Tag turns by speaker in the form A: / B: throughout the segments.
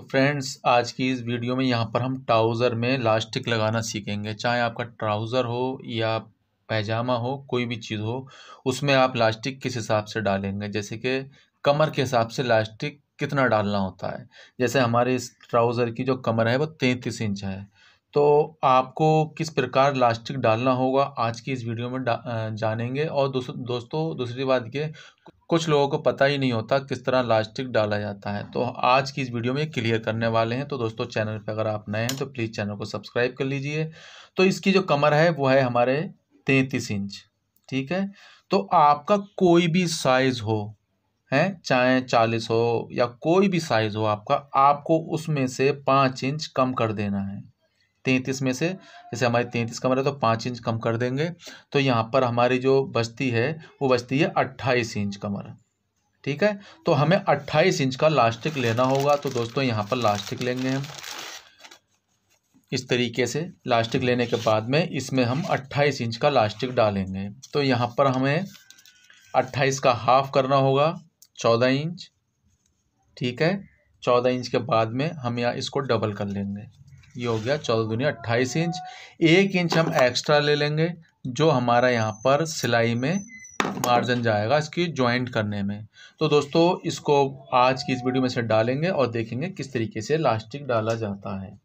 A: तो फ्रेंड्स आज की इस वीडियो में यहाँ पर हम ट्राउज़र में लास्टिक लगाना सीखेंगे चाहे आपका ट्राउज़र हो या पैजामा हो कोई भी चीज़ हो उसमें आप लास्टिक किस हिसाब से डालेंगे जैसे कि कमर के हिसाब से लास्टिक कितना डालना होता है जैसे हमारे इस ट्राउज़र की जो कमर है वो तैंतीस इंच है तो आपको किस प्रकार लास्टिक डालना होगा आज की इस वीडियो में जानेंगे और दोस्तों दूसरी बात ये कुछ लोगों को पता ही नहीं होता किस तरह लास्टिक डाला जाता है तो आज की इस वीडियो में क्लियर करने वाले हैं तो दोस्तों चैनल पर अगर आप नए हैं तो प्लीज़ चैनल को सब्सक्राइब कर लीजिए तो इसकी जो कमर है वो है हमारे तैंतीस इंच ठीक है तो आपका कोई भी साइज़ हो हैं चाहे चालीस हो या कोई भी साइज़ हो आपका आपको उसमें से पाँच इंच कम कर देना है तैंतीस में से जैसे हमारे तैंतीस कमर मतलब है तो पाँच इंच कम कर देंगे तो यहाँ पर हमारी जो बस्ती है वो बस्ती है अट्ठाईस इंच कमर ठीक है तो हमें अट्ठाईस इंच का लास्टिक लेना होगा तो दोस्तों यहाँ पर लास्टिक लेंगे हम इस तरीके से लास्टिक लेने के बाद में इसमें हम अट्ठाईस इंच का लास्टिक डालेंगे तो यहाँ पर हमें अट्ठाईस का हाफ करना होगा चौदह इंच ठीक है चौदह इंच के बाद में हम यहाँ इसको डबल कर लेंगे ये हो गया चौदह दुनिया अट्ठाईस इंच एक इंच हम एक्स्ट्रा ले लेंगे जो हमारा यहाँ पर सिलाई में मार्जिन जाएगा इसकी ज्वाइंट करने में तो दोस्तों इसको आज की इस वीडियो में से डालेंगे और देखेंगे किस तरीके से लास्टिक डाला जाता है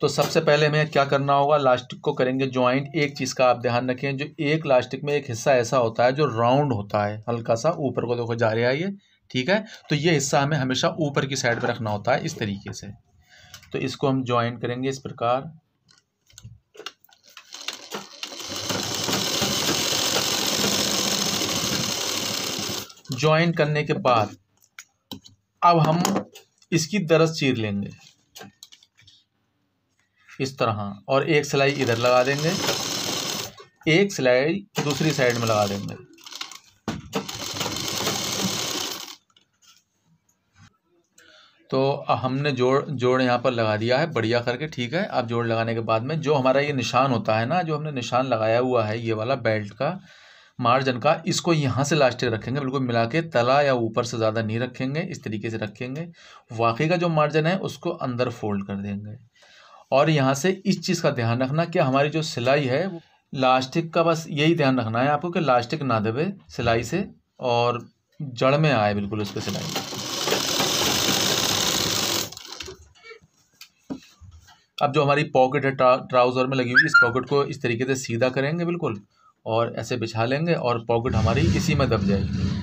A: तो सबसे पहले हमें क्या करना होगा लास्टिक को करेंगे ज्वाइंट एक चीज़ का आप ध्यान रखें जो एक लास्टिक में एक हिस्सा ऐसा होता है जो राउंड होता है हल्का सा ऊपर को देखो जा रहा है ये ठीक है तो ये हिस्सा हमें हमेशा ऊपर की साइड पर रखना होता है इस तरीके से तो इसको हम ज्वाइन करेंगे इस प्रकार ज्वाइन करने के बाद अब हम इसकी दरस चीर लेंगे इस तरह और एक सिलाई इधर लगा देंगे एक सिलाई दूसरी साइड में लगा देंगे तो हमने जोड़ जोड़ यहाँ पर लगा दिया है बढ़िया करके ठीक है अब जोड़ लगाने के बाद में जो हमारा ये निशान होता है ना जो हमने निशान लगाया हुआ है ये वाला बेल्ट का मार्जन का इसको यहाँ से लास्ट रखेंगे बिल्कुल मिला के तला या ऊपर से ज़्यादा नहीं रखेंगे इस तरीके से रखेंगे वाकई का जो मार्जन है उसको अंदर फोल्ड कर देंगे और यहाँ से इस चीज़ का ध्यान रखना कि हमारी जो सिलाई है लास्टिक का बस यही ध्यान रखना है आपको कि लास्टिक ना दबे सिलाई से और जड़ में आए बिल्कुल उसके सिलाई अब जो हमारी पॉकेट है ट्राउज़र में लगी हुई इस पॉकेट को इस तरीके से सीधा करेंगे बिल्कुल और ऐसे बिछा लेंगे और पॉकेट हमारी इसी में दब जाएगी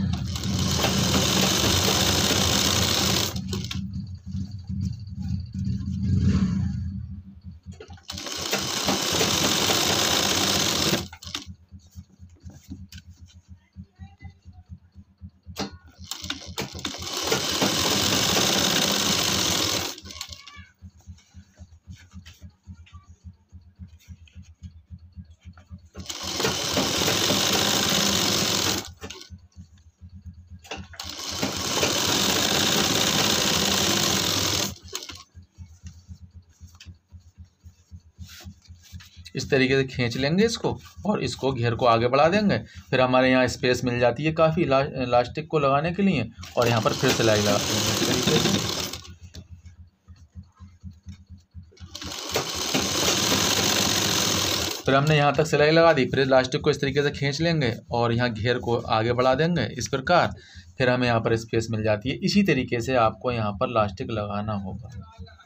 A: इस तरीके से खींच लेंगे इसको और इसको घेर को आगे बढ़ा देंगे फिर हमारे यहाँ स्पेस मिल जाती है काफ़ी ला, लास्टिक को लगाने के लिए और यहाँ पर फिर सिलाई लगा देंगे फिर हमने यहाँ तक सिलाई लगा दी फिर लास्टिक को इस तरीके से खींच लेंगे और यहाँ घेर को आगे बढ़ा देंगे इस प्रकार फिर हमें यहाँ पर स्पेस मिल जाती है इसी तरीके से आपको यहाँ पर लास्टिक लगाना होगा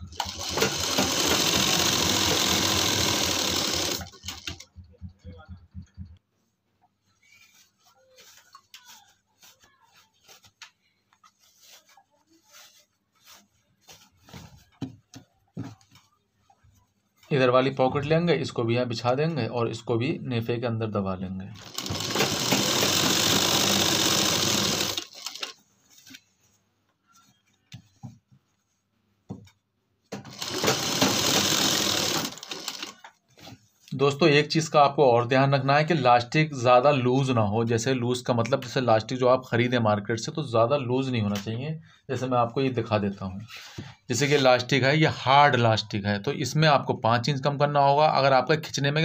A: इधर वाली पॉकेट लेंगे इसको भी यहाँ बिछा देंगे और इसको भी नेफे के अंदर दबा लेंगे दोस्तों एक चीज़ का आपको और ध्यान रखना है कि लास्टिक ज़्यादा लूज़ ना हो जैसे लूज़ का मतलब जैसे लास्टिक जो आप ख़रीदें मार्केट से तो ज़्यादा लूज़ नहीं होना चाहिए जैसे मैं आपको ये दिखा देता हूँ जैसे कि लास्टिक है ये हार्ड लास्टिक है तो इसमें आपको पाँच इंच कम करना होगा अगर आपका खिंचने में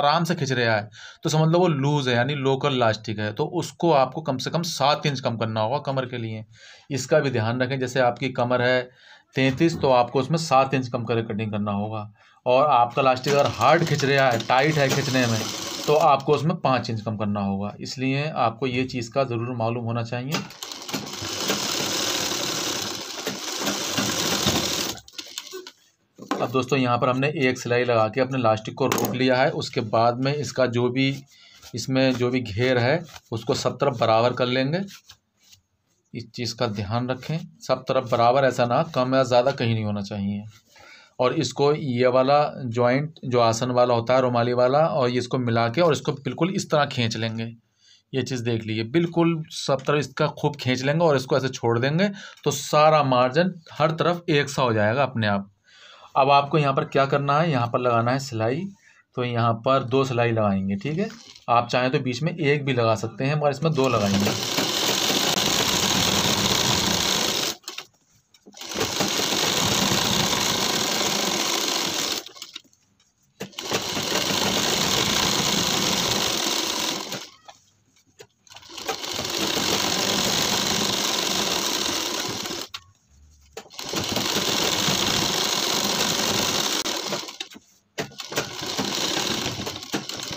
A: आराम से खिंच रहा है तो समझ लो वो लूज़ है यानी लोकल लास्टिक है तो उसको आपको कम से कम सात इंच कम करना होगा कमर के लिए इसका भी ध्यान रखें जैसे आपकी कमर है तैंतीस तो आपको उसमें सात इंच कम कर कटिंग करना होगा और आपका इलास्टिक अगर हार्ड खिंच रहा है टाइट है खिंचने में तो आपको उसमें पाँच इंच कम करना होगा इसलिए आपको ये चीज़ का ज़रूर मालूम होना चाहिए अब दोस्तों यहाँ पर हमने एक सिलाई लगा के अपने लास्टिक को रोक लिया है उसके बाद में इसका जो भी इसमें जो भी घेर है उसको सब तरफ बराबर कर लेंगे इस चीज़ का ध्यान रखें सब तरफ बराबर ऐसा ना कम या ज़्यादा कहीं नहीं होना चाहिए और इसको ये वाला जॉइंट जो आसन वाला होता है रुमाली वाला और ये इसको मिला के और इसको बिल्कुल इस तरह खींच लेंगे ये चीज़ देख लीजिए बिल्कुल सब तरफ इसका खूब खींच लेंगे और इसको ऐसे छोड़ देंगे तो सारा मार्जिन हर तरफ एक सा हो जाएगा अपने आप अब आपको यहाँ पर क्या करना है यहाँ पर लगाना है सिलाई तो यहाँ पर दो सिलाई लगाएंगे ठीक है आप चाहें तो बीच में एक भी लगा सकते हैं मगर इसमें दो लगाएंगे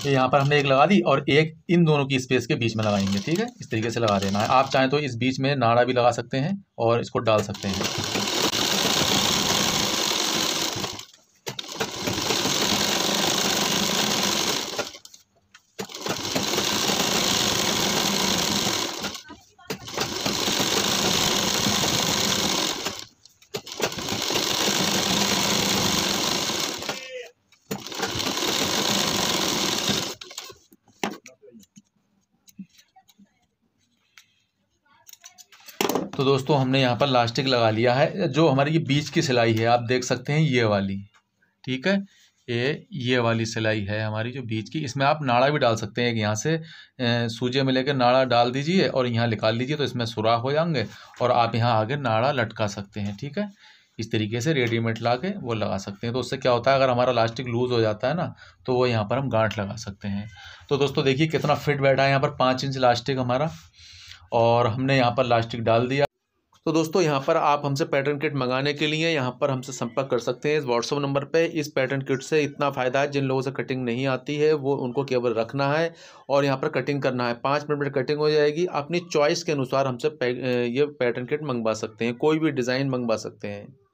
A: ये तो यहाँ पर हमने एक लगा दी और एक इन दोनों की स्पेस के बीच में लगाएंगे ठीक है इस तरीके से लगा देना है आप चाहें तो इस बीच में नाड़ा भी लगा सकते हैं और इसको डाल सकते हैं तो दोस्तों हमने यहाँ पर लास्टिक लगा लिया है जो हमारी ये बीच की सिलाई है आप देख सकते हैं ये वाली ठीक है ये ये वाली सिलाई है हमारी जो बीच की इसमें आप नाड़ा भी डाल सकते हैं एक यहाँ से सूजे में लेकर नाड़ा डाल दीजिए और यहाँ निकाल लीजिए तो इसमें सुराख हो जाएंगे और आप यहाँ आगे नाड़ा लटका सकते हैं ठीक है इस तरीके से रेडीमेड ला के वो लगा सकते हैं तो उससे क्या होता है अगर हमारा लास्टिक लूज़ हो जाता है ना तो वो यहाँ पर हम गांठ लगा सकते हैं तो दोस्तों देखिए कितना फिट बैठा है यहाँ पर पाँच इंच लास्टिक हमारा और हमने यहाँ पर लास्टिक डाल दिया तो दोस्तों यहाँ पर आप हमसे पैटर्न किट मंगाने के लिए यहाँ पर हमसे संपर्क कर सकते हैं इस व्हाट्सअप नंबर पे इस पैटर्न किट से इतना फ़ायदा है जिन लोगों से कटिंग नहीं आती है वो उनको केवल रखना है और यहाँ पर कटिंग करना है पाँच मिनट में कटिंग हो जाएगी अपनी चॉइस के अनुसार हमसे ये पैटर्न किट मंगवा सकते हैं कोई भी डिज़ाइन मंगवा सकते हैं